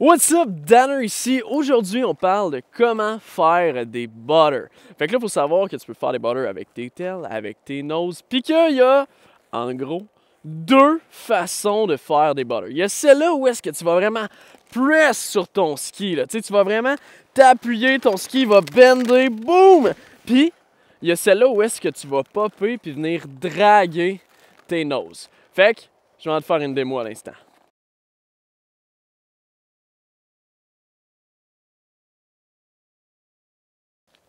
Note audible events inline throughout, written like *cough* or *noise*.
What's up, Danner ici. Aujourd'hui, on parle de comment faire des butter. Fait que là, il faut savoir que tu peux faire des butters avec tes tails, avec tes noses, puis qu'il y a, en gros, deux façons de faire des butters. Il y a celle-là où est-ce que tu vas vraiment press sur ton ski, là. Tu sais, tu vas vraiment t'appuyer, ton ski va bender, boum! Puis, il y a celle-là où est-ce que tu vas popper puis venir draguer tes noses. Fait que, je vais en faire une démo à l'instant.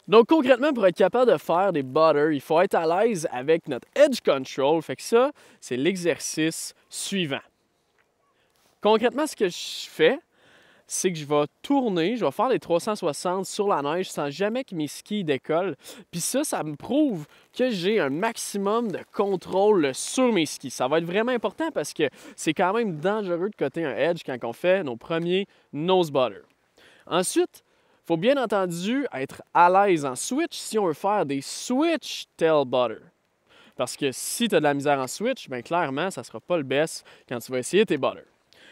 Donc concrètement, pour être capable de faire des butters, il faut être à l'aise avec notre edge control. Fait que ça, c'est l'exercice suivant. Concrètement, ce que je fais, c'est que je vais tourner, je vais faire les 360 sur la neige sans jamais que mes skis décollent. Puis ça, ça me prouve que j'ai un maximum de contrôle sur mes skis. Ça va être vraiment important parce que c'est quand même dangereux de côté un edge quand on fait nos premiers nose butters. Ensuite, faut bien entendu être à l'aise en switch si on veut faire des switch tail butter. Parce que si tu as de la misère en switch, bien clairement, ça sera pas le best quand tu vas essayer tes butter.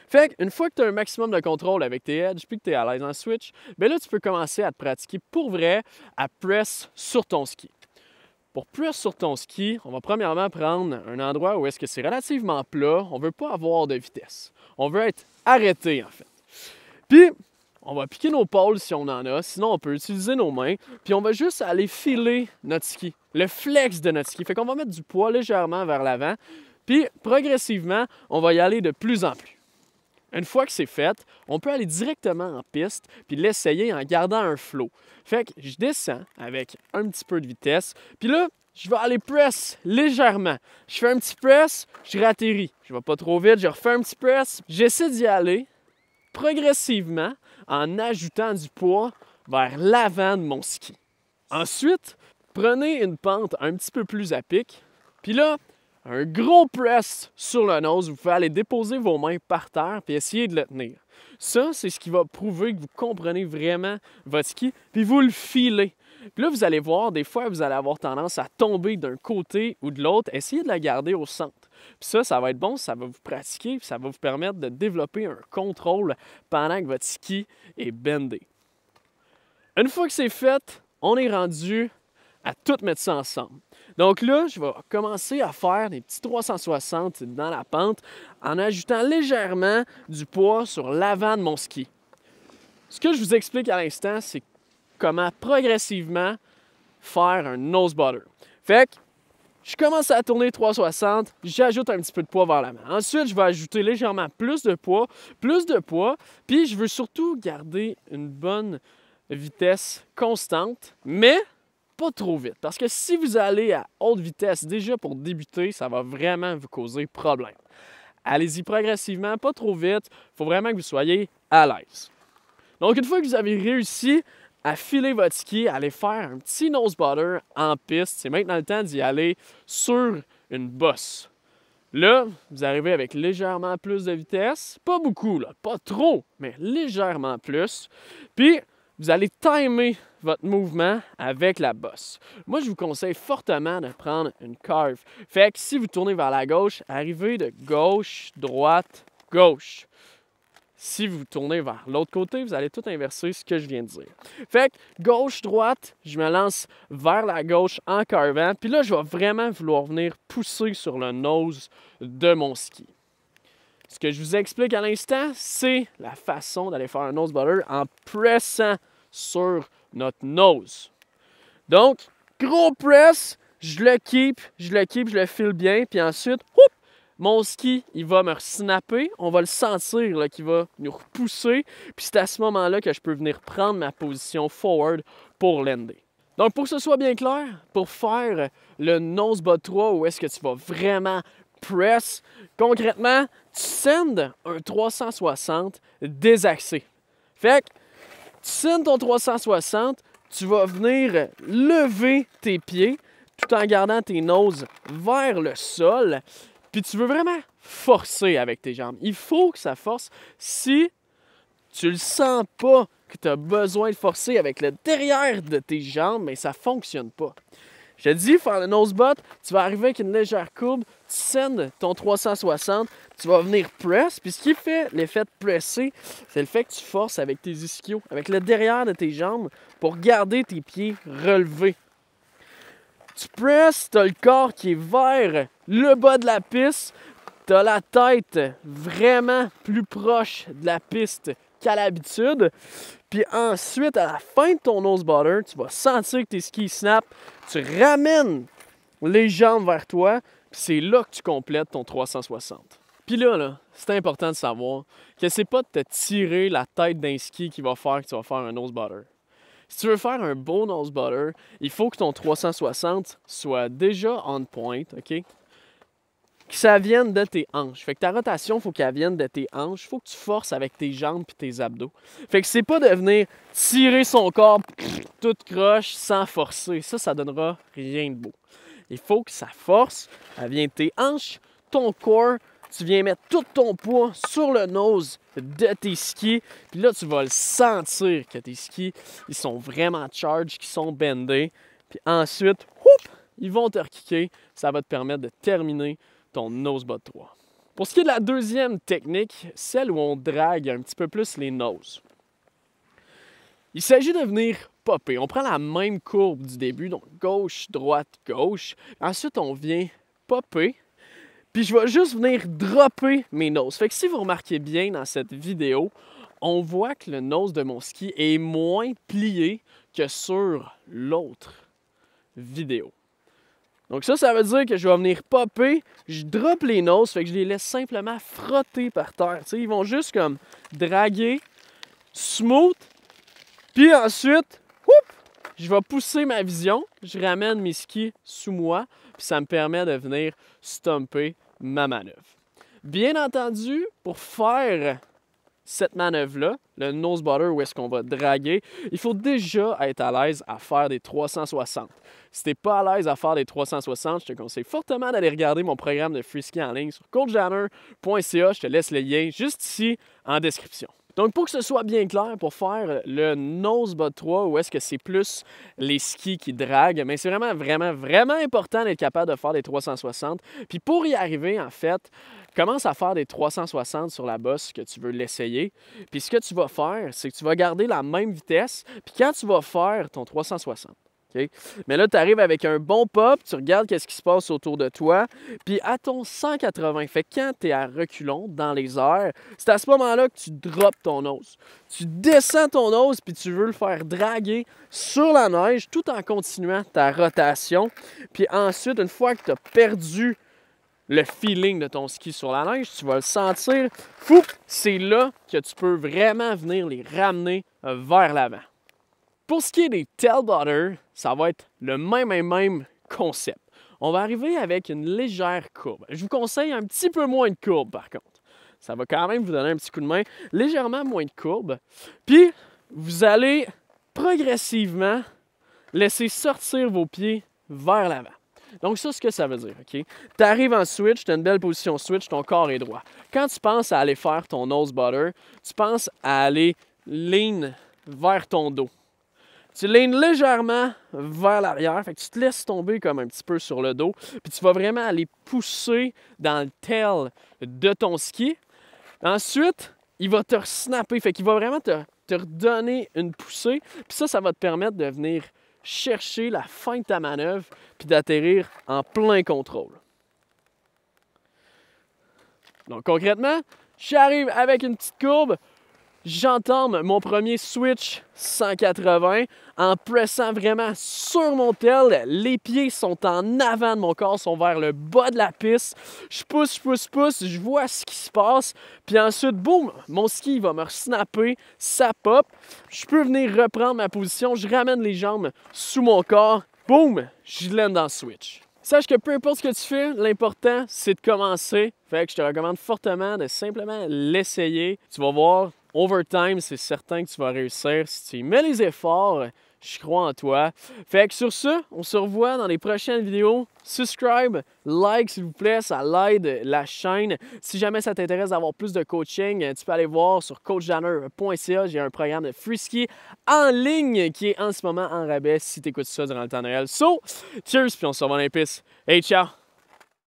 Fait qu'une fois que tu as un maximum de contrôle avec tes edges puis que tu es à l'aise en switch, bien là, tu peux commencer à te pratiquer pour vrai à press sur ton ski. Pour press sur ton ski, on va premièrement prendre un endroit où est-ce que c'est relativement plat, on veut pas avoir de vitesse. On veut être arrêté en fait. Puis on va piquer nos pôles si on en a, sinon on peut utiliser nos mains, puis on va juste aller filer notre ski, le flex de notre ski. Fait qu'on va mettre du poids légèrement vers l'avant, puis progressivement, on va y aller de plus en plus. Une fois que c'est fait, on peut aller directement en piste puis l'essayer en gardant un flow. Fait que je descends avec un petit peu de vitesse, puis là, je vais aller press légèrement. Je fais un petit press, je ratterris. Je vais pas trop vite, je refais un petit press. J'essaie d'y aller progressivement en ajoutant du poids vers l'avant de mon ski. Ensuite, prenez une pente un petit peu plus à pic, puis là, un gros press sur le nose, vous pouvez aller déposer vos mains par terre puis essayer de le tenir. Ça, c'est ce qui va prouver que vous comprenez vraiment votre ski, puis vous le filez. Puis là, vous allez voir, des fois, vous allez avoir tendance à tomber d'un côté ou de l'autre. Essayez de la garder au centre. Puis ça, ça va être bon, ça va vous pratiquer, puis ça va vous permettre de développer un contrôle pendant que votre ski est bendé. Une fois que c'est fait, on est rendu à tout mettre ça ensemble. Donc là, je vais commencer à faire des petits 360 dans la pente en ajoutant légèrement du poids sur l'avant de mon ski. Ce que je vous explique à l'instant, c'est comment progressivement faire un nose butter. Fait que je commence à tourner 360, j'ajoute un petit peu de poids vers la main. Ensuite, je vais ajouter légèrement plus de poids, plus de poids, puis je veux surtout garder une bonne vitesse constante, mais pas trop vite. Parce que si vous allez à haute vitesse déjà pour débuter, ça va vraiment vous causer problème. Allez-y progressivement, pas trop vite. Il faut vraiment que vous soyez à l'aise. Donc, une fois que vous avez réussi à filer votre ski, aller faire un petit nose butter en piste. C'est maintenant le temps d'y aller sur une bosse. Là, vous arrivez avec légèrement plus de vitesse. Pas beaucoup, pas trop, mais légèrement plus. Puis, vous allez timer votre mouvement avec la bosse. Moi, je vous conseille fortement de prendre une curve. Fait que si vous tournez vers la gauche, arrivez de gauche, droite, gauche. Si vous tournez vers l'autre côté, vous allez tout inverser ce que je viens de dire. Fait gauche-droite, je me lance vers la gauche en carvant. Puis là, je vais vraiment vouloir venir pousser sur le nose de mon ski. Ce que je vous explique à l'instant, c'est la façon d'aller faire un nose butter en pressant sur notre nose. Donc, gros press, je le keep, je le keep, je le file bien, puis ensuite, hop! mon ski, il va me snapper, on va le sentir là, qui va nous repousser, puis c'est à ce moment-là que je peux venir prendre ma position forward pour l'ender. Donc pour que ce soit bien clair, pour faire le nose bot 3 où est-ce que tu vas vraiment press, concrètement, tu sends un 360 désaxé. Fait que tu sends ton 360, tu vas venir lever tes pieds tout en gardant tes noses vers le sol. Puis tu veux vraiment forcer avec tes jambes. Il faut que ça force. Si tu le sens pas que tu as besoin de forcer avec le derrière de tes jambes, mais ça fonctionne pas. Je te dis, faire le nose tu vas arriver avec une légère courbe, tu scènes ton 360, tu vas venir press. Puis ce qui fait l'effet de presser, c'est le fait que tu forces avec tes ischios, avec le derrière de tes jambes pour garder tes pieds relevés. Tu presses, tu as le corps qui est vert le bas de la piste, tu as la tête vraiment plus proche de la piste qu'à l'habitude. Puis ensuite, à la fin de ton nose butter, tu vas sentir que tes skis snap. Tu ramènes les jambes vers toi. Puis c'est là que tu complètes ton 360. Puis là, là c'est important de savoir que c'est pas de te tirer la tête d'un ski qui va faire que tu vas faire un nose butter. Si tu veux faire un beau nose butter, il faut que ton 360 soit déjà on point, OK? que ça vienne de tes hanches. Fait que ta rotation, faut qu'elle vienne de tes hanches. Faut que tu forces avec tes jambes et tes abdos. Fait que c'est pas de venir tirer son corps *sniffs* toute croche sans forcer. Ça, ça donnera rien de beau. Il faut que ça force, elle vient de tes hanches, ton corps. Tu viens mettre tout ton poids sur le nose de tes skis. Puis là, tu vas le sentir que tes skis, ils sont vraiment charged, qu'ils sont bendés. Puis ensuite, hop ils vont te requiquer. Ça va te permettre de terminer nose Nosebot 3. Pour ce qui est de la deuxième technique, celle où on drague un petit peu plus les noses. Il s'agit de venir popper. On prend la même courbe du début, donc gauche, droite, gauche. Ensuite, on vient popper. Puis je vais juste venir dropper mes noses. Fait que si vous remarquez bien dans cette vidéo, on voit que le nose de mon ski est moins plié que sur l'autre vidéo. Donc ça, ça veut dire que je vais venir popper, je drop les ça fait que je les laisse simplement frotter par terre. ils vont juste comme draguer, smooth, puis ensuite, hop, je vais pousser ma vision, je ramène mes skis sous moi, puis ça me permet de venir stomper ma manœuvre. Bien entendu, pour faire cette manœuvre-là, le nose butter où est-ce qu'on va draguer, il faut déjà être à l'aise à faire des 360. Si t'es pas à l'aise à faire des 360, je te conseille fortement d'aller regarder mon programme de free en ligne sur coachjammer.ca. Je te laisse le lien juste ici en description. Donc, pour que ce soit bien clair, pour faire le Nosebot 3, où est-ce que c'est plus les skis qui draguent, mais c'est vraiment, vraiment, vraiment important d'être capable de faire des 360. Puis pour y arriver, en fait, commence à faire des 360 sur la bosse que tu veux l'essayer. Puis ce que tu vas faire, c'est que tu vas garder la même vitesse. Puis quand tu vas faire ton 360, mais là, tu arrives avec un bon pop, tu regardes qu'est-ce qui se passe autour de toi, puis à ton 180, fait quand tu es à reculons dans les airs, c'est à ce moment-là que tu drops ton os. Tu descends ton os puis tu veux le faire draguer sur la neige tout en continuant ta rotation. Puis ensuite, une fois que tu as perdu le feeling de ton ski sur la neige, tu vas le sentir. Fou, C'est là que tu peux vraiment venir les ramener vers l'avant. Pour ce qui est des tailbutter, ça va être le même et même concept. On va arriver avec une légère courbe. Je vous conseille un petit peu moins de courbe par contre. Ça va quand même vous donner un petit coup de main, légèrement moins de courbe. Puis vous allez progressivement laisser sortir vos pieds vers l'avant. Donc ça, ce que ça veut dire, OK? Tu arrives en switch, tu as une belle position switch, ton corps est droit. Quand tu penses à aller faire ton nose butter, tu penses à aller lean vers ton dos. Tu lignes légèrement vers l'arrière, fait que tu te laisses tomber comme un petit peu sur le dos, puis tu vas vraiment aller pousser dans le tail de ton ski. Ensuite, il va te resnapper, fait qu'il va vraiment te, te redonner une poussée, puis ça, ça va te permettre de venir chercher la fin de ta manœuvre, puis d'atterrir en plein contrôle. Donc concrètement, j'arrive avec une petite courbe, j'entame mon premier switch 180 en pressant vraiment sur mon tel. Les pieds sont en avant de mon corps, sont vers le bas de la piste. Je pousse, je pousse, je pousse, je vois ce qui se passe. Puis ensuite, boum, mon ski va me resnapper, ça pop. Je peux venir reprendre ma position, je ramène les jambes sous mon corps. Boum, je l'aime dans le switch. Sache que peu importe ce que tu fais, l'important, c'est de commencer. Fait que je te recommande fortement de simplement l'essayer. Tu vas voir, over time, c'est certain que tu vas réussir si tu y mets les efforts. Je crois en toi. Fait que sur ce, on se revoit dans les prochaines vidéos. Subscribe, like s'il vous plaît, ça l'aide la chaîne. Si jamais ça t'intéresse d'avoir plus de coaching, tu peux aller voir sur coachjanner.ca J'ai un programme de free en ligne qui est en ce moment en rabais si tu écoutes ça durant le temps de Noël. So, cheers, puis on se revoit dans les pistes. Hey, ciao!